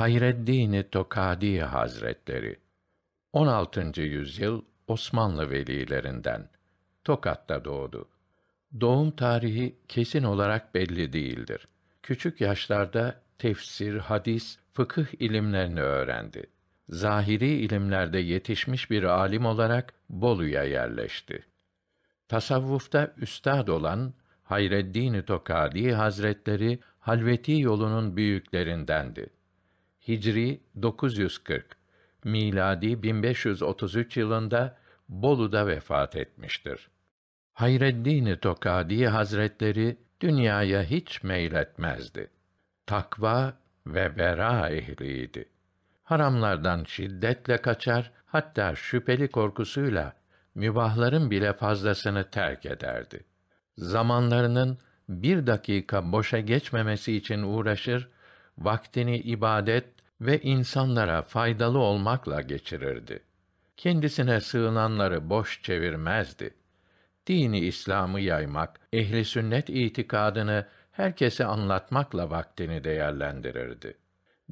Hayreddin Tokadi Hazretleri 16. yüzyıl Osmanlı velilerinden Tokat'ta doğdu. Doğum tarihi kesin olarak belli değildir. Küçük yaşlarda tefsir, hadis, fıkıh ilimlerini öğrendi. Zahiri ilimlerde yetişmiş bir alim olarak Bolu'ya yerleşti. Tasavvufta üstad olan Hayreddin Tokadi Hazretleri halveti yolunun büyüklerindendi. Hicri 940, miladi 1533 yılında Bolu'da vefat etmiştir. Hayreddin Tokadi Hazretleri dünyaya hiç meyletmezdi. Takva ve vera ehliydi. Haramlardan şiddetle kaçar, hatta şüpheli korkusuyla mübahların bile fazlasını terk ederdi. Zamanlarının bir dakika boşa geçmemesi için uğraşır, vaktini ibadet ve insanlara faydalı olmakla geçirirdi. Kendisine sığınanları boş çevirmezdi. Dini İslam'ı yaymak, ehli sünnet itikadını herkese anlatmakla vaktini değerlendirirdi.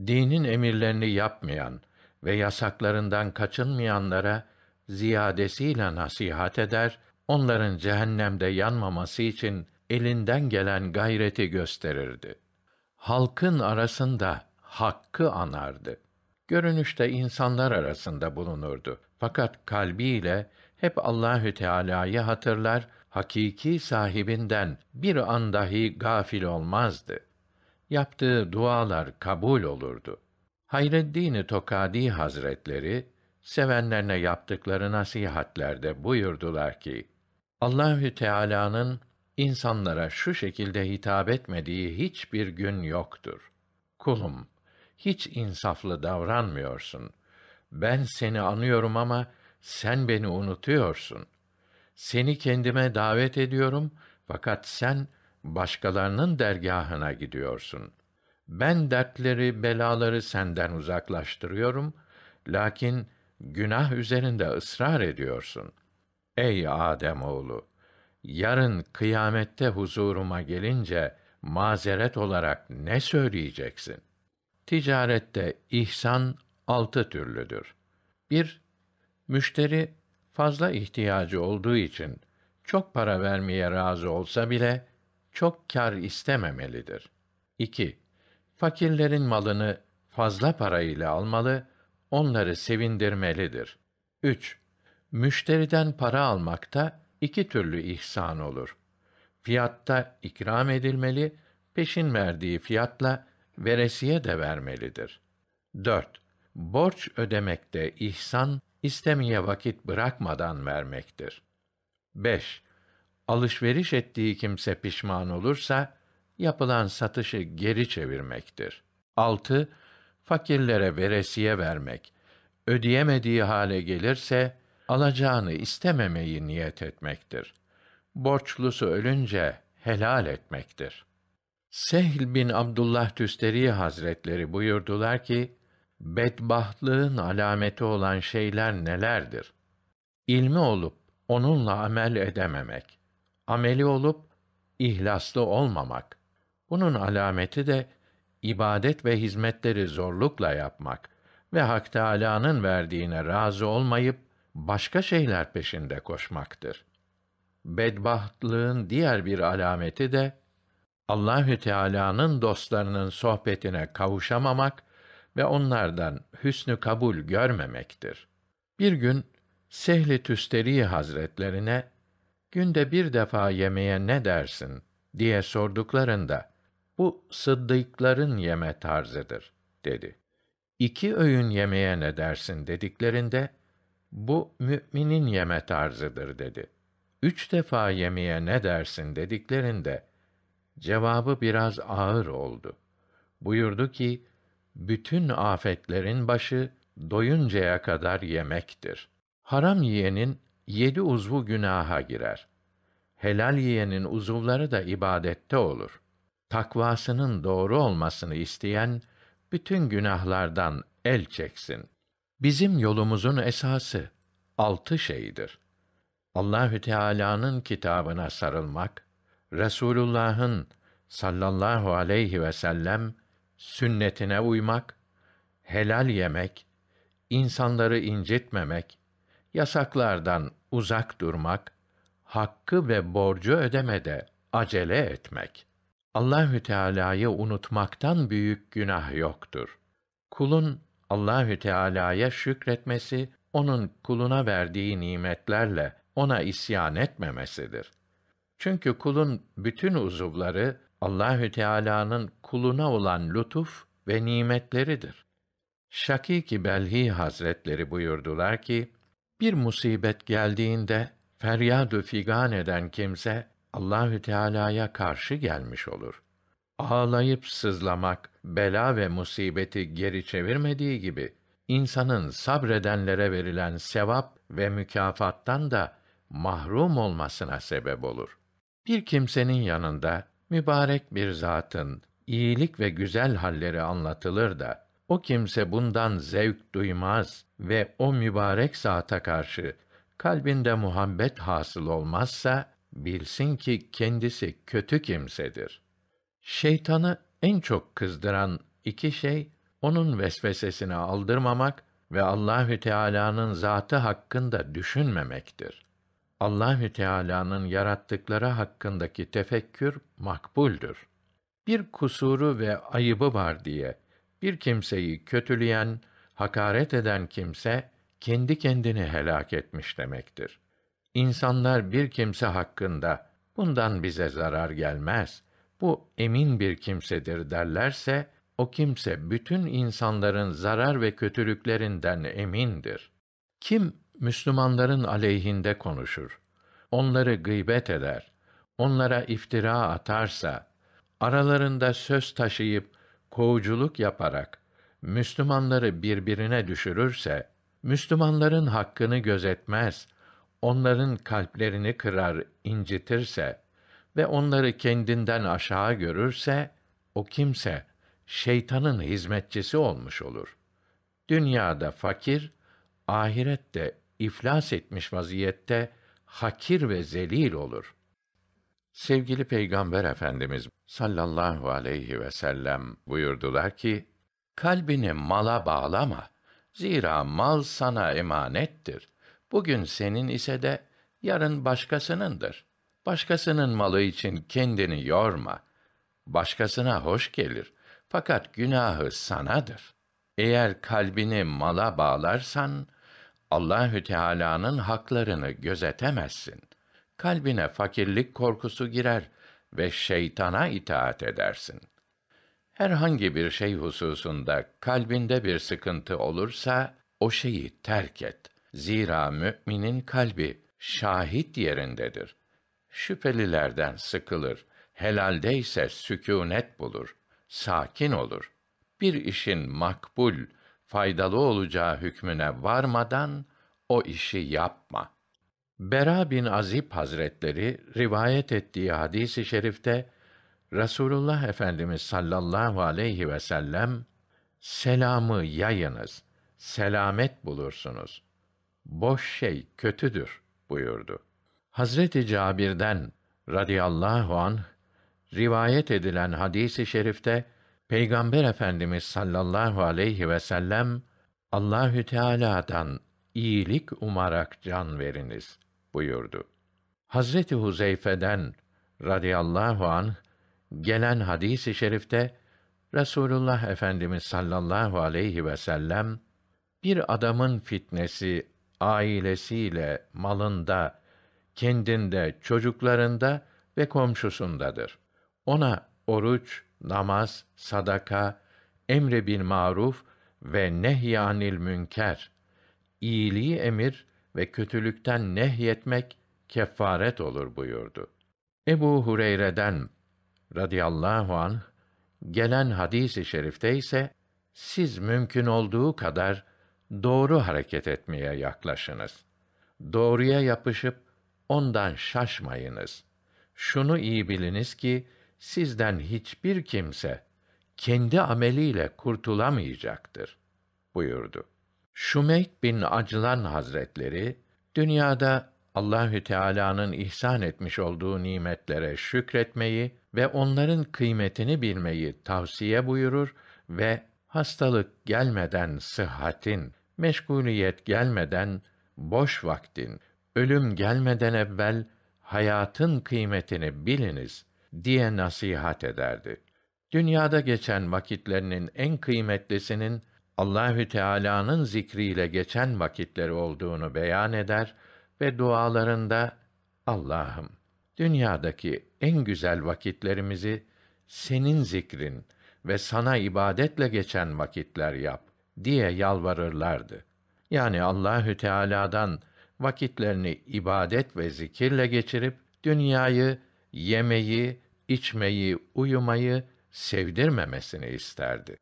Dinin emirlerini yapmayan ve yasaklarından kaçınmayanlara ziyadesiyle nasihat eder, onların cehennemde yanmaması için elinden gelen gayreti gösterirdi halkın arasında hakkı anardı. Görünüşte insanlar arasında bulunurdu. Fakat kalbiyle hep Allahü Teala'yı hatırlar, hakiki sahibinden bir an dahi gafil olmazdı. Yaptığı dualar kabul olurdu. Hayreddin Tokadi Hazretleri sevenlerine yaptıkları nasihatlerde buyurdular ki: Allahü Teala'nın insanlara şu şekilde hitap etmediği hiçbir gün yoktur. Kulum, hiç insaflı davranmıyorsun. Ben seni anıyorum ama sen beni unutuyorsun. Seni kendime davet ediyorum fakat sen başkalarının dergahına gidiyorsun. Ben dertleri, belaları senden uzaklaştırıyorum lakin günah üzerinde ısrar ediyorsun. Ey Adem oğlu, yarın kıyamette huzuruma gelince mazeret olarak ne söyleyeceksin? Ticarette ihsan altı türlüdür. 1. Müşteri fazla ihtiyacı olduğu için çok para vermeye razı olsa bile çok kar istememelidir. 2. Fakirlerin malını fazla parayla almalı, onları sevindirmelidir. 3. Müşteriden para almakta iki türlü ihsan olur. Fiyatta ikram edilmeli, peşin verdiği fiyatla veresiye de vermelidir. 4. Borç ödemekte ihsan istemeye vakit bırakmadan vermektir. 5. Alışveriş ettiği kimse pişman olursa yapılan satışı geri çevirmektir. 6. Fakirlere veresiye vermek. Ödeyemediği hale gelirse alacağını istememeyi niyet etmektir. Borçlusu ölünce helal etmektir. Sehl bin Abdullah Tüsteri Hazretleri buyurdular ki, bedbahtlığın alameti olan şeyler nelerdir? İlmi olup onunla amel edememek, ameli olup ihlaslı olmamak. Bunun alameti de ibadet ve hizmetleri zorlukla yapmak ve Hak Teâlâ'nın verdiğine razı olmayıp başka şeyler peşinde koşmaktır. Bedbahtlığın diğer bir alameti de Allahü Teala'nın dostlarının sohbetine kavuşamamak ve onlardan hüsnü kabul görmemektir. Bir gün Sehli Tüsteri Hazretlerine günde bir defa yemeye ne dersin diye sorduklarında bu sıddıkların yeme tarzıdır dedi. İki öğün yemeye ne dersin dediklerinde bu müminin yeme tarzıdır dedi. Üç defa yemeye ne dersin dediklerinde, cevabı biraz ağır oldu. Buyurdu ki, bütün afetlerin başı doyuncaya kadar yemektir. Haram yiyenin yedi uzvu günaha girer. Helal yiyenin uzuvları da ibadette olur. Takvasının doğru olmasını isteyen, bütün günahlardan el çeksin. Bizim yolumuzun esası altı şeydir. Allahü Teala'nın kitabına sarılmak, Resulullah'ın sallallahu aleyhi ve sellem sünnetine uymak, helal yemek, insanları incitmemek, yasaklardan uzak durmak, hakkı ve borcu ödemede acele etmek. Allahü Teala'yı unutmaktan büyük günah yoktur. Kulun Allahü Teala'ya şükretmesi, onun kuluna verdiği nimetlerle ona isyan etmemesidir. Çünkü kulun bütün uzuvları Allahü Teala'nın kuluna olan lütuf ve nimetleridir. Şakiki Belhi Hazretleri buyurdular ki, bir musibet geldiğinde feryadu figan eden kimse Allahü Teala'ya karşı gelmiş olur. Ağlayıp sızlamak, bela ve musibeti geri çevirmediği gibi insanın sabredenlere verilen sevap ve mükafattan da mahrum olmasına sebep olur. Bir kimsenin yanında mübarek bir zatın iyilik ve güzel halleri anlatılır da o kimse bundan zevk duymaz ve o mübarek zata karşı kalbinde muhabbet hasıl olmazsa bilsin ki kendisi kötü kimsedir. Şeytanı en çok kızdıran iki şey onun vesvesesine aldırmamak ve Allahü Teala'nın zatı hakkında düşünmemektir. Allahü Teala'nın yarattıkları hakkındaki tefekkür makbuldür. Bir kusuru ve ayıbı var diye bir kimseyi kötüleyen, hakaret eden kimse kendi kendini helak etmiş demektir. İnsanlar bir kimse hakkında bundan bize zarar gelmez bu emin bir kimsedir derlerse, o kimse bütün insanların zarar ve kötülüklerinden emindir. Kim Müslümanların aleyhinde konuşur, onları gıybet eder, onlara iftira atarsa, aralarında söz taşıyıp kovuculuk yaparak Müslümanları birbirine düşürürse, Müslümanların hakkını gözetmez, onların kalplerini kırar, incitirse, ve onları kendinden aşağı görürse o kimse şeytanın hizmetçisi olmuş olur. Dünyada fakir, ahirette iflas etmiş vaziyette hakir ve zelil olur. Sevgili Peygamber Efendimiz sallallahu aleyhi ve sellem buyurdular ki, kalbini mala bağlama. Zira mal sana emanettir. Bugün senin ise de yarın başkasınındır. Başkasının malı için kendini yorma. Başkasına hoş gelir. Fakat günahı sanadır. Eğer kalbini mala bağlarsan Allahü Teala'nın haklarını gözetemezsin. Kalbine fakirlik korkusu girer ve şeytana itaat edersin. Herhangi bir şey hususunda kalbinde bir sıkıntı olursa o şeyi terk et. Zira müminin kalbi şahit yerindedir şüphelilerden sıkılır, helalde ise sükûnet bulur, sakin olur. Bir işin makbul, faydalı olacağı hükmüne varmadan o işi yapma. Bera bin Azib Hazretleri rivayet ettiği hadisi i şerifte Rasulullah Efendimiz sallallahu aleyhi ve sellem selamı yayınız, selamet bulursunuz. Boş şey kötüdür buyurdu. Hazreti Cabir'den radıyallahu an rivayet edilen hadisi i şerifte Peygamber Efendimiz sallallahu aleyhi ve sellem Allahü Teala'dan iyilik umarak can veriniz buyurdu. Hazreti Huzeyfe'den radıyallahu an gelen hadisi i şerifte Resulullah Efendimiz sallallahu aleyhi ve sellem bir adamın fitnesi ailesiyle, malında, kendinde, çocuklarında ve komşusundadır. Ona oruç, namaz, sadaka, emre bil maruf ve nehyanil münker, iyiliği emir ve kötülükten nehyetmek kefaret olur buyurdu. Ebu Hureyre'den radıyallahu anh gelen hadisi i şerifte ise siz mümkün olduğu kadar doğru hareket etmeye yaklaşınız. Doğruya yapışıp ondan şaşmayınız. Şunu iyi biliniz ki sizden hiçbir kimse kendi ameliyle kurtulamayacaktır buyurdu. Şumeyk bin Aclan Hazretleri dünyada Allahü Teala'nın ihsan etmiş olduğu nimetlere şükretmeyi ve onların kıymetini bilmeyi tavsiye buyurur ve hastalık gelmeden sıhhatin, meşguliyet gelmeden boş vaktin, ölüm gelmeden evvel hayatın kıymetini biliniz diye nasihat ederdi. Dünyada geçen vakitlerinin en kıymetlisinin Allahü Teala'nın zikriyle geçen vakitleri olduğunu beyan eder ve dualarında Allah'ım dünyadaki en güzel vakitlerimizi senin zikrin ve sana ibadetle geçen vakitler yap diye yalvarırlardı. Yani Allahü Teala'dan vakitlerini ibadet ve zikirle geçirip dünyayı, yemeyi, içmeyi, uyumayı sevdirmemesini isterdi.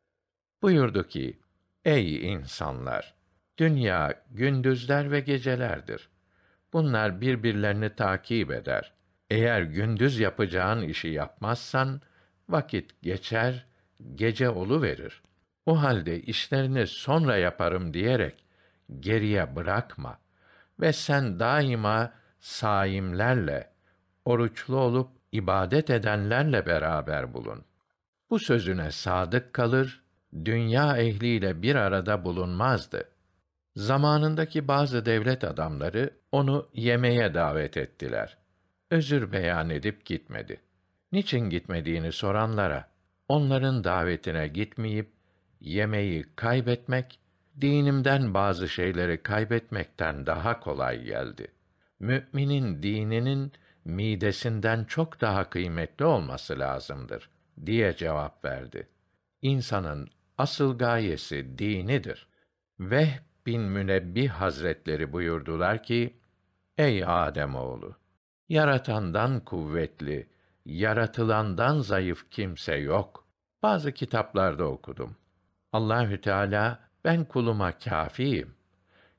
Buyurdu ki: Ey insanlar, dünya gündüzler ve gecelerdir. Bunlar birbirlerini takip eder. Eğer gündüz yapacağın işi yapmazsan vakit geçer, gece olu verir. O halde işlerini sonra yaparım diyerek geriye bırakma.'' ve sen daima saimlerle, oruçlu olup ibadet edenlerle beraber bulun. Bu sözüne sadık kalır, dünya ehliyle bir arada bulunmazdı. Zamanındaki bazı devlet adamları onu yemeğe davet ettiler. Özür beyan edip gitmedi. Niçin gitmediğini soranlara, onların davetine gitmeyip yemeği kaybetmek dinimden bazı şeyleri kaybetmekten daha kolay geldi. Müminin dininin midesinden çok daha kıymetli olması lazımdır diye cevap verdi. İnsanın asıl gayesi dinidir. Ve bin Münebbi Hazretleri buyurdular ki: Ey Adem oğlu, yaratandan kuvvetli, yaratılandan zayıf kimse yok. Bazı kitaplarda okudum. Allahü Teala ben kuluma kâfiyim.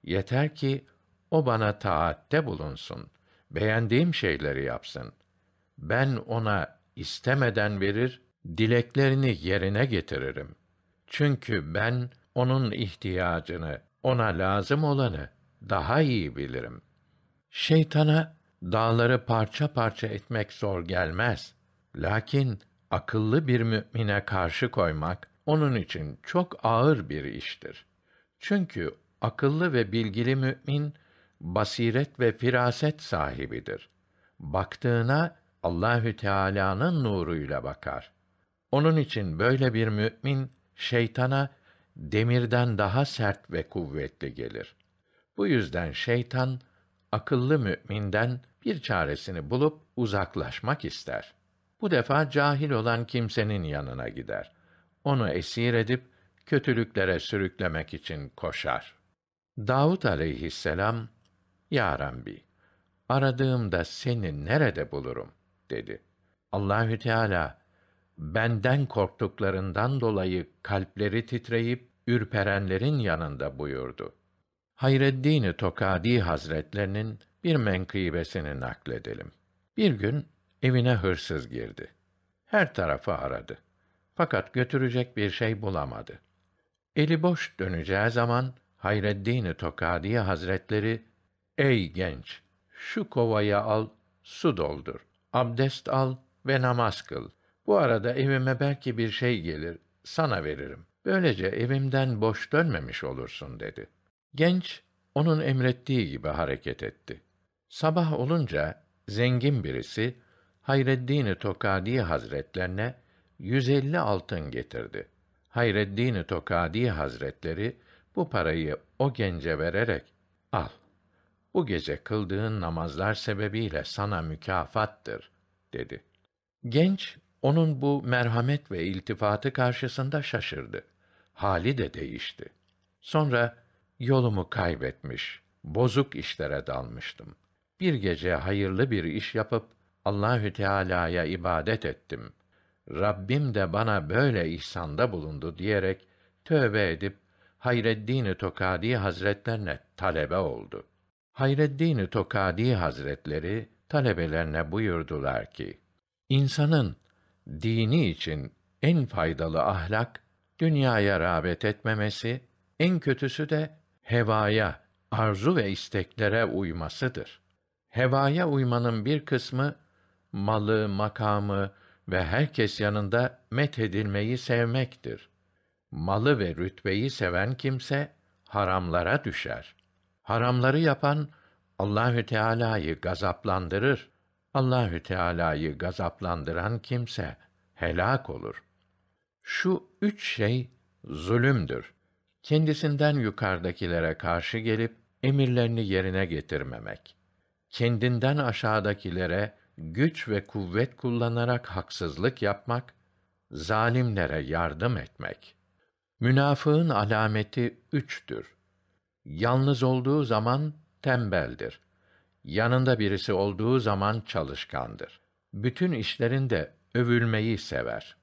Yeter ki o bana taatte bulunsun, beğendiğim şeyleri yapsın. Ben ona istemeden verir, dileklerini yerine getiririm. Çünkü ben onun ihtiyacını, ona lazım olanı daha iyi bilirim. Şeytana dağları parça parça etmek zor gelmez. Lakin akıllı bir mümine karşı koymak onun için çok ağır bir iştir. Çünkü akıllı ve bilgili mümin basiret ve firaset sahibidir. Baktığına Allahü Teala'nın nuruyla bakar. Onun için böyle bir mümin şeytana demirden daha sert ve kuvvetli gelir. Bu yüzden şeytan akıllı müminden bir çaresini bulup uzaklaşmak ister. Bu defa cahil olan kimsenin yanına gider onu esir edip kötülüklere sürüklemek için koşar. Davud aleyhisselam, Ya Rabbi, aradığımda seni nerede bulurum? dedi. Allahü Teala, benden korktuklarından dolayı kalpleri titreyip ürperenlerin yanında buyurdu. Hayreddin Tokadi Hazretlerinin bir menkıbesini nakledelim. Bir gün evine hırsız girdi. Her tarafı aradı. Fakat götürecek bir şey bulamadı. Eli boş döneceği zaman Hayreddin i Tokadiye Hazretleri "Ey genç, şu kovaya al, su doldur. Abdest al ve namaz kıl. Bu arada evime belki bir şey gelir, sana veririm. Böylece evimden boş dönmemiş olursun." dedi. Genç onun emrettiği gibi hareket etti. Sabah olunca zengin birisi Hayreddin i Tokadiye Hazretlerine 150 altın getirdi. Hayreddin Tokadi Hazretleri bu parayı o gence vererek al. Bu gece kıldığın namazlar sebebiyle sana mükafattır dedi. Genç onun bu merhamet ve iltifatı karşısında şaşırdı. Hali de değişti. Sonra yolumu kaybetmiş, bozuk işlere dalmıştım. Bir gece hayırlı bir iş yapıp Allahü Teala'ya ibadet ettim. Rabbim de bana böyle ihsanda bulundu diyerek tövbe edip Hayreddin Tokadi Hazretlerine talebe oldu. Hayreddin Tokadi Hazretleri talebelerine buyurdular ki: İnsanın dini için en faydalı ahlak dünyaya rağbet etmemesi, en kötüsü de hevaya, arzu ve isteklere uymasıdır. Hevaya uymanın bir kısmı malı, makamı, ve herkes yanında methedilmeyi sevmektir. Malı ve rütbeyi seven kimse haramlara düşer. Haramları yapan Allahü Teala'yı gazaplandırır. Allahü Teala'yı gazaplandıran kimse helak olur. Şu üç şey zulümdür. Kendisinden yukarıdakilere karşı gelip emirlerini yerine getirmemek. Kendinden aşağıdakilere güç ve kuvvet kullanarak haksızlık yapmak, zalimlere yardım etmek. Münafığın alameti üçtür. Yalnız olduğu zaman tembeldir. Yanında birisi olduğu zaman çalışkandır. Bütün işlerinde övülmeyi sever.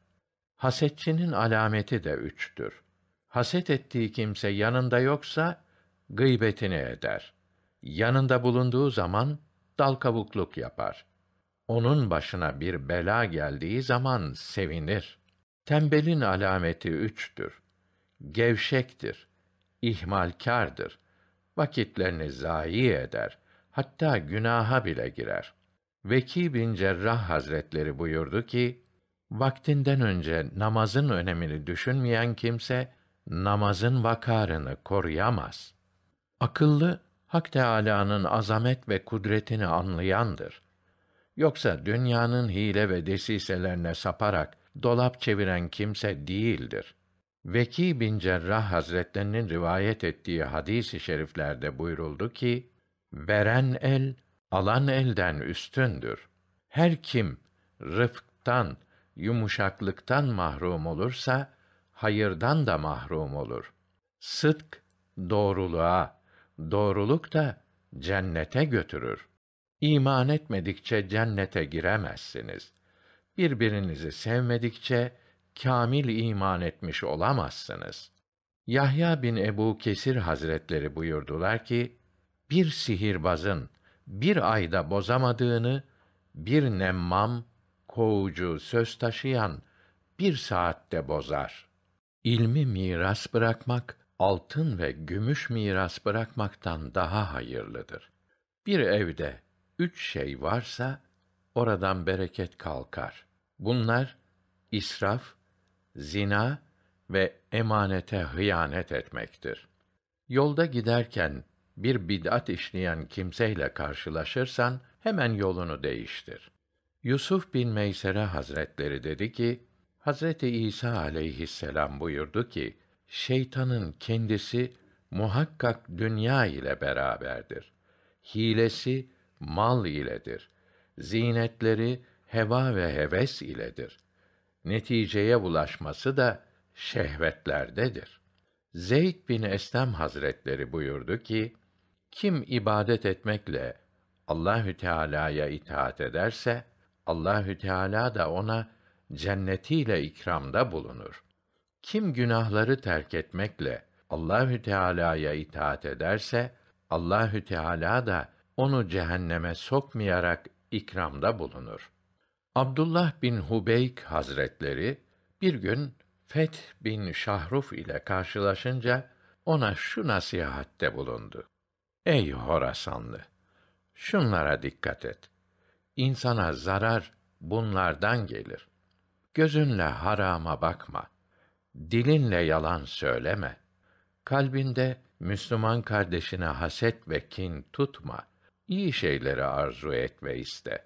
Hasetçinin alameti de üçtür. Haset ettiği kimse yanında yoksa gıybetini eder. Yanında bulunduğu zaman dal kavukluk yapar onun başına bir bela geldiği zaman sevinir. Tembelin alameti üçtür. Gevşektir, ihmalkardır, vakitlerini zayi eder, hatta günaha bile girer. Veki bin Cerrah Hazretleri buyurdu ki, vaktinden önce namazın önemini düşünmeyen kimse, namazın vakarını koruyamaz. Akıllı, Hak Teâlâ'nın azamet ve kudretini anlayandır. Yoksa dünyanın hile ve desiselerine saparak dolap çeviren kimse değildir. Veki bin Cerrah Hazretlerinin rivayet ettiği hadis-i şeriflerde buyuruldu ki, veren el, alan elden üstündür. Her kim rıfktan, yumuşaklıktan mahrum olursa, hayırdan da mahrum olur. Sıdk, doğruluğa, doğruluk da cennete götürür.'' İman etmedikçe cennete giremezsiniz. Birbirinizi sevmedikçe kamil iman etmiş olamazsınız. Yahya bin Ebu Kesir Hazretleri buyurdular ki, bir sihirbazın bir ayda bozamadığını, bir nemmam, kovucu, söz taşıyan bir saatte bozar. İlmi miras bırakmak, altın ve gümüş miras bırakmaktan daha hayırlıdır. Bir evde üç şey varsa oradan bereket kalkar. Bunlar israf, zina ve emanete hıyanet etmektir. Yolda giderken bir bid'at işleyen kimseyle karşılaşırsan hemen yolunu değiştir. Yusuf bin Meysere Hazretleri dedi ki, Hazreti İsa aleyhisselam buyurdu ki, şeytanın kendisi muhakkak dünya ile beraberdir. Hilesi mal iledir. Zinetleri heva ve heves iledir. Neticeye ulaşması da şehvetlerdedir. Zeyd bin Eslem Hazretleri buyurdu ki: Kim ibadet etmekle Allahü Teala'ya itaat ederse Allahü Teala da ona cennetiyle ikramda bulunur. Kim günahları terk etmekle Allahü Teala'ya itaat ederse Allahü Teala da onu cehenneme sokmayarak ikramda bulunur. Abdullah bin Hubeyk Hazretleri bir gün Feth bin Şahruf ile karşılaşınca ona şu nasihatte bulundu. Ey Horasanlı! Şunlara dikkat et. İnsana zarar bunlardan gelir. Gözünle harama bakma. Dilinle yalan söyleme. Kalbinde Müslüman kardeşine haset ve kin tutma.'' İyi şeyleri arzu et ve iste.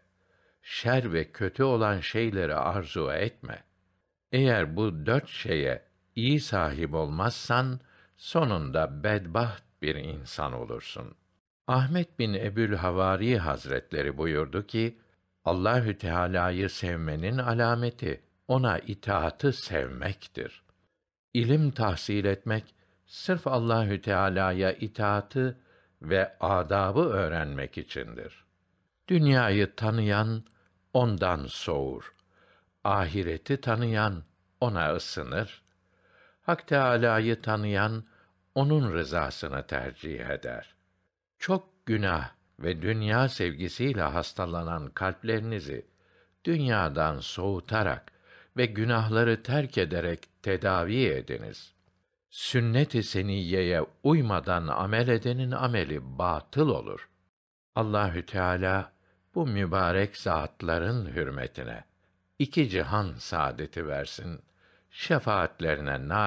Şer ve kötü olan şeyleri arzu etme. Eğer bu dört şeye iyi sahip olmazsan, sonunda bedbaht bir insan olursun. Ahmet bin Ebül Havari Hazretleri buyurdu ki, Allahü Teala'yı sevmenin alameti ona itaatı sevmektir. İlim tahsil etmek sırf Allahü Teala'ya itaatı ve adabı öğrenmek içindir. Dünyayı tanıyan ondan soğur. Ahireti tanıyan ona ısınır. Hak Teâlâ'yı tanıyan onun rızasını tercih eder. Çok günah ve dünya sevgisiyle hastalanan kalplerinizi dünyadan soğutarak ve günahları terk ederek tedavi ediniz.'' sünnet-i seniyyeye uymadan amel edenin ameli batıl olur. Allahü Teala bu mübarek zatların hürmetine iki cihan saadeti versin. Şefaatlerine nail